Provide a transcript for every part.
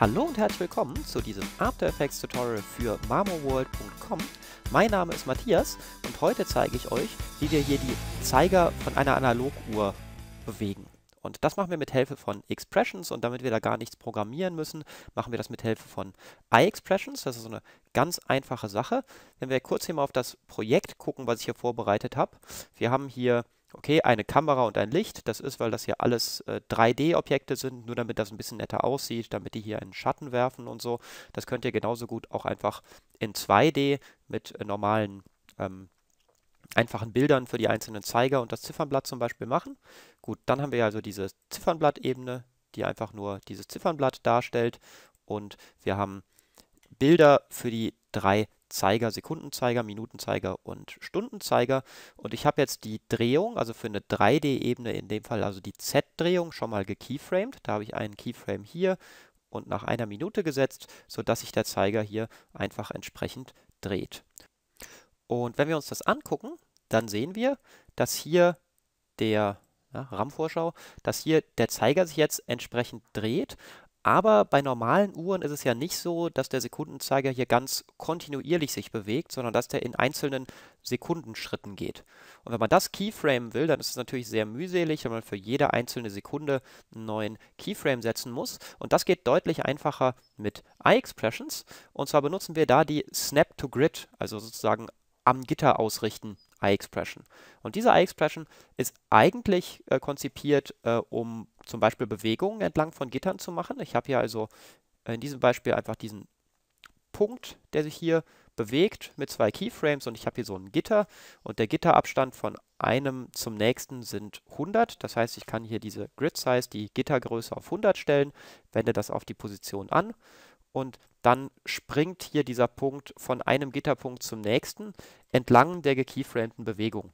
Hallo und herzlich willkommen zu diesem After Effects Tutorial für marmorworld.com. Mein Name ist Matthias und heute zeige ich euch, wie wir hier die Zeiger von einer Analoguhr bewegen. Und das machen wir mit Hilfe von Expressions und damit wir da gar nichts programmieren müssen, machen wir das mit Hilfe von iExpressions. Das ist so eine ganz einfache Sache. Wenn wir kurz hier mal auf das Projekt gucken, was ich hier vorbereitet habe. Wir haben hier okay, eine Kamera und ein Licht. Das ist, weil das hier alles äh, 3D-Objekte sind, nur damit das ein bisschen netter aussieht, damit die hier einen Schatten werfen und so. Das könnt ihr genauso gut auch einfach in 2D mit äh, normalen ähm, einfachen Bildern für die einzelnen Zeiger und das Ziffernblatt zum Beispiel machen. Gut, dann haben wir also diese Ziffernblattebene, die einfach nur dieses Ziffernblatt darstellt und wir haben Bilder für die drei Zeiger, Sekundenzeiger, Minutenzeiger und Stundenzeiger. Und ich habe jetzt die Drehung, also für eine 3D-Ebene in dem Fall, also die Z-Drehung schon mal gekeyframed. Da habe ich einen Keyframe hier und nach einer Minute gesetzt, sodass sich der Zeiger hier einfach entsprechend dreht. Und wenn wir uns das angucken, dann sehen wir, dass hier der ja, RAM-Vorschau, dass hier der Zeiger sich jetzt entsprechend dreht, aber bei normalen Uhren ist es ja nicht so, dass der Sekundenzeiger hier ganz kontinuierlich sich bewegt, sondern dass der in einzelnen Sekundenschritten geht. Und wenn man das Keyframe will, dann ist es natürlich sehr mühselig, wenn man für jede einzelne Sekunde einen neuen Keyframe setzen muss. Und das geht deutlich einfacher mit iExpressions. Und zwar benutzen wir da die Snap-to-Grid, also sozusagen am Gitter ausrichten i Und diese I-Expression ist eigentlich äh, konzipiert, äh, um zum Beispiel Bewegungen entlang von Gittern zu machen. Ich habe hier also in diesem Beispiel einfach diesen Punkt, der sich hier bewegt mit zwei Keyframes und ich habe hier so ein Gitter und der Gitterabstand von einem zum nächsten sind 100. Das heißt, ich kann hier diese Grid Size, die Gittergröße auf 100 stellen, wende das auf die Position an und dann springt hier dieser Punkt von einem Gitterpunkt zum nächsten entlang der gekeyframten Bewegung.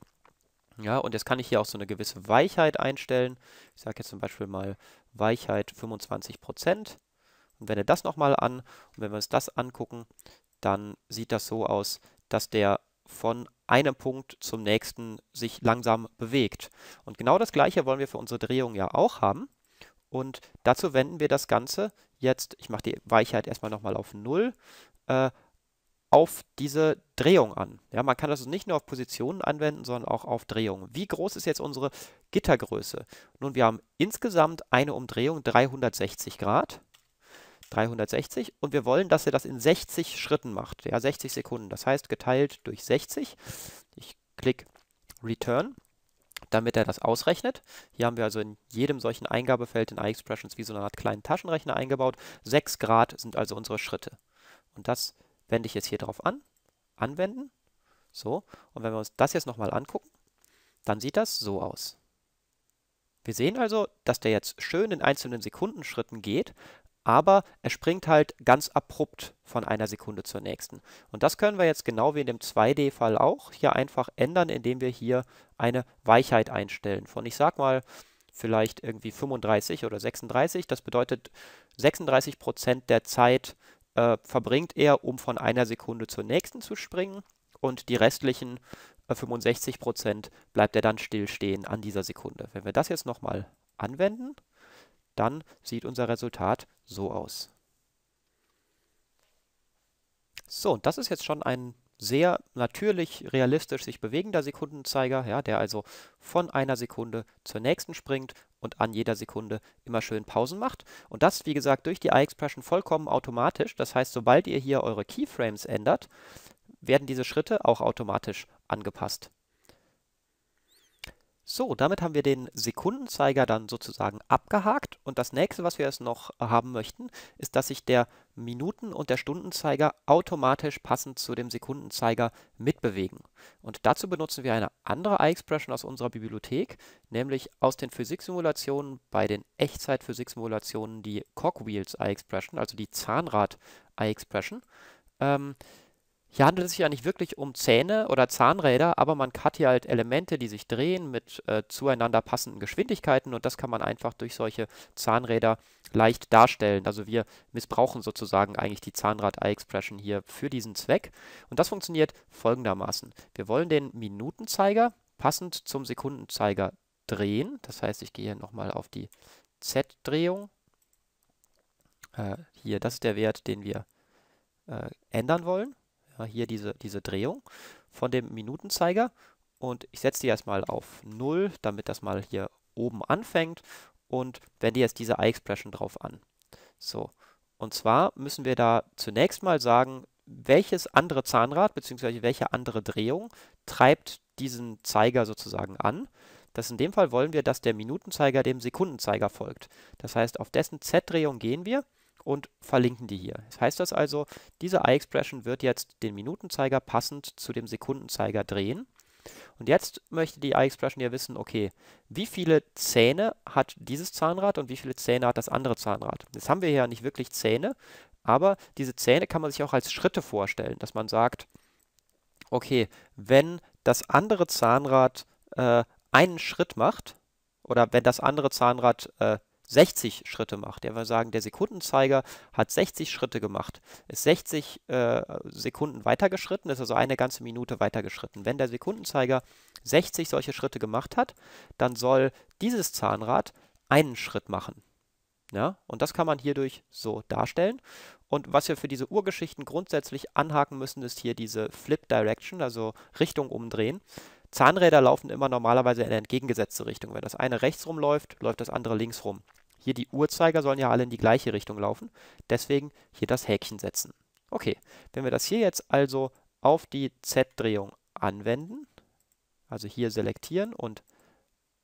Ja, und jetzt kann ich hier auch so eine gewisse Weichheit einstellen. Ich sage jetzt zum Beispiel mal Weichheit 25%. Und wende das nochmal an. Und wenn wir uns das angucken, dann sieht das so aus, dass der von einem Punkt zum nächsten sich langsam bewegt. Und genau das gleiche wollen wir für unsere Drehung ja auch haben. Und dazu wenden wir das Ganze jetzt, ich mache die Weichheit erstmal nochmal auf 0, äh, auf diese Drehung an. Ja, man kann das also nicht nur auf Positionen anwenden, sondern auch auf Drehungen. Wie groß ist jetzt unsere Gittergröße? Nun, wir haben insgesamt eine Umdrehung 360 Grad. 360 und wir wollen, dass er das in 60 Schritten macht, ja, 60 Sekunden. Das heißt, geteilt durch 60. Ich klicke Return damit er das ausrechnet. Hier haben wir also in jedem solchen Eingabefeld in iExpressions wie so eine Art kleinen Taschenrechner eingebaut. 6 Grad sind also unsere Schritte. Und das wende ich jetzt hier drauf an. Anwenden. So. Und wenn wir uns das jetzt nochmal angucken, dann sieht das so aus. Wir sehen also, dass der jetzt schön in einzelnen Sekundenschritten geht, aber er springt halt ganz abrupt von einer Sekunde zur nächsten. Und das können wir jetzt genau wie in dem 2D-Fall auch hier einfach ändern, indem wir hier eine Weichheit einstellen. Von ich sag mal vielleicht irgendwie 35 oder 36. Das bedeutet 36 Prozent der Zeit äh, verbringt er, um von einer Sekunde zur nächsten zu springen. Und die restlichen äh, 65 Prozent bleibt er dann stillstehen an dieser Sekunde. Wenn wir das jetzt nochmal anwenden, dann sieht unser Resultat so aus. So, und das ist jetzt schon ein sehr natürlich realistisch sich bewegender Sekundenzeiger, ja, der also von einer Sekunde zur nächsten springt und an jeder Sekunde immer schön Pausen macht. Und das, wie gesagt, durch die iExpression vollkommen automatisch. Das heißt, sobald ihr hier eure Keyframes ändert, werden diese Schritte auch automatisch angepasst. So, damit haben wir den Sekundenzeiger dann sozusagen abgehakt und das nächste, was wir jetzt noch haben möchten, ist, dass sich der Minuten- und der Stundenzeiger automatisch passend zu dem Sekundenzeiger mitbewegen. Und dazu benutzen wir eine andere iExpression aus unserer Bibliothek, nämlich aus den Physiksimulationen bei den Echtzeit-Physiksimulationen die Cogwheels iExpression, also die zahnrad iExpression. Ähm, hier handelt es sich ja nicht wirklich um Zähne oder Zahnräder, aber man hat hier halt Elemente, die sich drehen mit äh, zueinander passenden Geschwindigkeiten und das kann man einfach durch solche Zahnräder leicht darstellen. Also wir missbrauchen sozusagen eigentlich die Zahnrad-Eye-Expression hier für diesen Zweck und das funktioniert folgendermaßen. Wir wollen den Minutenzeiger passend zum Sekundenzeiger drehen. Das heißt, ich gehe hier nochmal auf die Z-Drehung. Äh, hier, das ist der Wert, den wir äh, ändern wollen ja, hier diese, diese Drehung von dem Minutenzeiger und ich setze die erstmal auf 0, damit das mal hier oben anfängt und wende jetzt diese i expression drauf an. So, und zwar müssen wir da zunächst mal sagen, welches andere Zahnrad bzw. welche andere Drehung treibt diesen Zeiger sozusagen an. Das in dem Fall wollen wir, dass der Minutenzeiger dem Sekundenzeiger folgt. Das heißt, auf dessen Z-Drehung gehen wir und verlinken die hier. Das heißt das also, diese iExpression wird jetzt den Minutenzeiger passend zu dem Sekundenzeiger drehen. Und jetzt möchte die iExpression ja wissen, okay, wie viele Zähne hat dieses Zahnrad und wie viele Zähne hat das andere Zahnrad? Jetzt haben wir ja nicht wirklich Zähne, aber diese Zähne kann man sich auch als Schritte vorstellen, dass man sagt, okay, wenn das andere Zahnrad äh, einen Schritt macht oder wenn das andere Zahnrad äh, 60 Schritte macht. Der wir sagen, der Sekundenzeiger hat 60 Schritte gemacht, ist 60 äh, Sekunden weitergeschritten, ist also eine ganze Minute weitergeschritten. Wenn der Sekundenzeiger 60 solche Schritte gemacht hat, dann soll dieses Zahnrad einen Schritt machen. Ja, und das kann man hierdurch so darstellen. Und was wir für diese Uhrgeschichten grundsätzlich anhaken müssen, ist hier diese Flip Direction, also Richtung umdrehen. Zahnräder laufen immer normalerweise in eine entgegengesetzte Richtung. Wenn das eine rechts rumläuft, läuft das andere links rum. Hier die Uhrzeiger sollen ja alle in die gleiche Richtung laufen, deswegen hier das Häkchen setzen. Okay, wenn wir das hier jetzt also auf die Z-Drehung anwenden, also hier selektieren und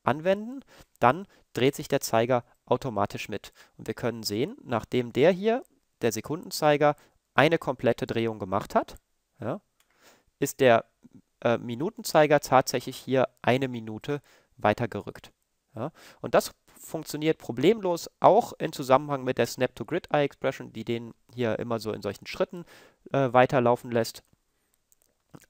anwenden, dann dreht sich der Zeiger automatisch mit. Und wir können sehen, nachdem der hier, der Sekundenzeiger, eine komplette Drehung gemacht hat, ja, ist der äh, Minutenzeiger tatsächlich hier eine Minute weitergerückt. Ja. Und das funktioniert problemlos auch im Zusammenhang mit der Snap-to-Grid-Eye-Expression, die den hier immer so in solchen Schritten äh, weiterlaufen lässt.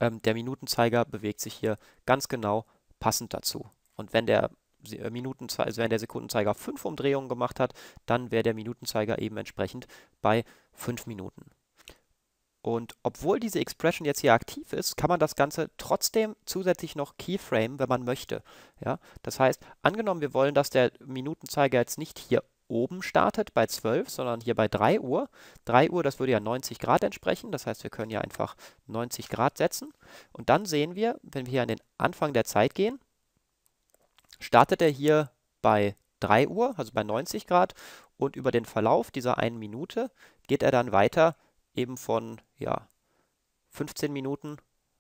Ähm, der Minutenzeiger bewegt sich hier ganz genau passend dazu. Und wenn der äh, also wenn der Sekundenzeiger fünf Umdrehungen gemacht hat, dann wäre der Minutenzeiger eben entsprechend bei fünf Minuten. Und obwohl diese Expression jetzt hier aktiv ist, kann man das Ganze trotzdem zusätzlich noch keyframe, wenn man möchte. Ja? Das heißt, angenommen, wir wollen, dass der Minutenzeiger jetzt nicht hier oben startet bei 12, sondern hier bei 3 Uhr. 3 Uhr, das würde ja 90 Grad entsprechen. Das heißt, wir können ja einfach 90 Grad setzen. Und dann sehen wir, wenn wir hier an den Anfang der Zeit gehen, startet er hier bei 3 Uhr, also bei 90 Grad. Und über den Verlauf dieser 1 Minute geht er dann weiter eben von ja, 15 Minuten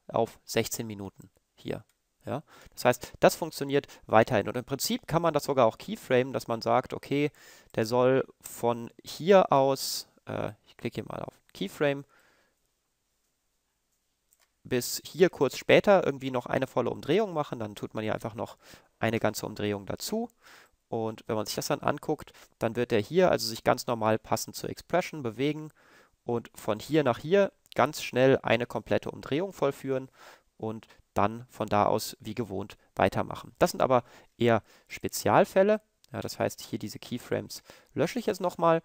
auf 16 Minuten hier. Ja? Das heißt, das funktioniert weiterhin. Und im Prinzip kann man das sogar auch keyframen, dass man sagt, okay, der soll von hier aus, äh, ich klicke hier mal auf Keyframe, bis hier kurz später irgendwie noch eine volle Umdrehung machen. Dann tut man hier einfach noch eine ganze Umdrehung dazu. Und wenn man sich das dann anguckt, dann wird er hier also sich ganz normal passend zur Expression bewegen und von hier nach hier ganz schnell eine komplette Umdrehung vollführen und dann von da aus wie gewohnt weitermachen. Das sind aber eher Spezialfälle. Ja, das heißt, hier diese Keyframes lösche ich jetzt nochmal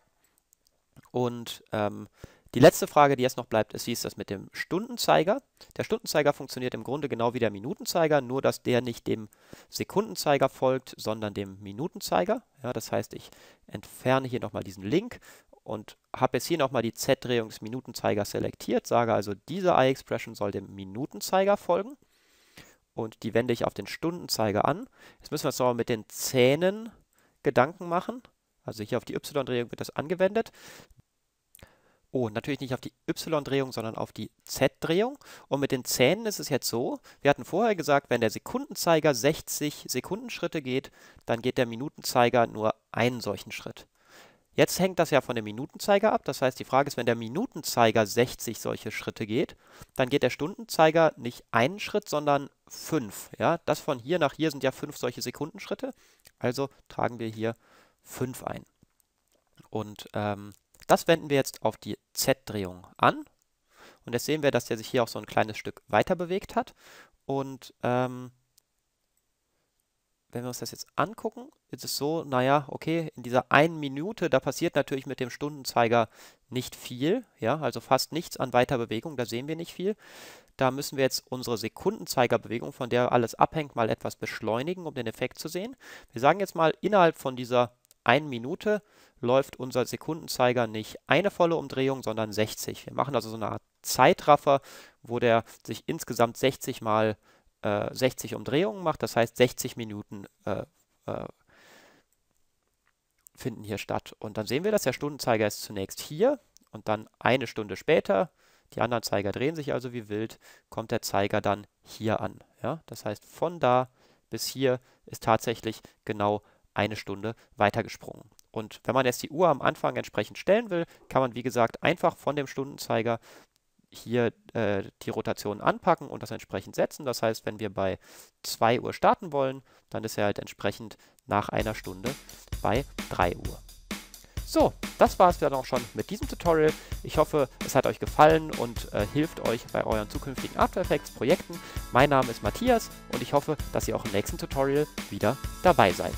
und ähm, die letzte Frage, die jetzt noch bleibt, ist, wie ist das mit dem Stundenzeiger? Der Stundenzeiger funktioniert im Grunde genau wie der Minutenzeiger, nur dass der nicht dem Sekundenzeiger folgt, sondern dem Minutenzeiger. Ja, das heißt, ich entferne hier nochmal diesen Link und habe jetzt hier nochmal die Z-Drehung des Minutenzeigers selektiert, sage also, diese I-Expression soll dem Minutenzeiger folgen und die wende ich auf den Stundenzeiger an. Jetzt müssen wir uns nochmal mit den Zähnen Gedanken machen. Also hier auf die Y-Drehung wird das angewendet. O. Oh, natürlich nicht auf die Y-Drehung, sondern auf die Z-Drehung. Und mit den Zähnen ist es jetzt so, wir hatten vorher gesagt, wenn der Sekundenzeiger 60 Sekundenschritte geht, dann geht der Minutenzeiger nur einen solchen Schritt. Jetzt hängt das ja von dem Minutenzeiger ab. Das heißt, die Frage ist, wenn der Minutenzeiger 60 solche Schritte geht, dann geht der Stundenzeiger nicht einen Schritt, sondern fünf. Ja, das von hier nach hier sind ja fünf solche Sekundenschritte. Also tragen wir hier fünf ein. Und ähm, das wenden wir jetzt auf die Z-Drehung an. Und jetzt sehen wir, dass der sich hier auch so ein kleines Stück weiter bewegt hat. Und ähm, wenn wir uns das jetzt angucken, ist es so, naja, okay, in dieser einen Minute, da passiert natürlich mit dem Stundenzeiger nicht viel, ja, also fast nichts an weiter Bewegung, da sehen wir nicht viel. Da müssen wir jetzt unsere Sekundenzeigerbewegung, von der alles abhängt, mal etwas beschleunigen, um den Effekt zu sehen. Wir sagen jetzt mal, innerhalb von dieser einen Minute läuft unser Sekundenzeiger nicht eine volle Umdrehung, sondern 60. Wir machen also so eine Art Zeitraffer, wo der sich insgesamt 60 mal äh, 60 Umdrehungen macht, das heißt 60 Minuten äh, äh, finden hier statt. Und dann sehen wir, dass der Stundenzeiger ist zunächst hier und dann eine Stunde später, die anderen Zeiger drehen sich also wie wild, kommt der Zeiger dann hier an. Ja? Das heißt, von da bis hier ist tatsächlich genau eine Stunde weitergesprungen. Und wenn man jetzt die Uhr am Anfang entsprechend stellen will, kann man wie gesagt einfach von dem Stundenzeiger hier äh, die Rotation anpacken und das entsprechend setzen. Das heißt, wenn wir bei 2 Uhr starten wollen, dann ist er halt entsprechend nach einer Stunde bei 3 Uhr. So, das war es dann auch schon mit diesem Tutorial. Ich hoffe, es hat euch gefallen und äh, hilft euch bei euren zukünftigen After Effects Projekten. Mein Name ist Matthias und ich hoffe, dass ihr auch im nächsten Tutorial wieder dabei seid.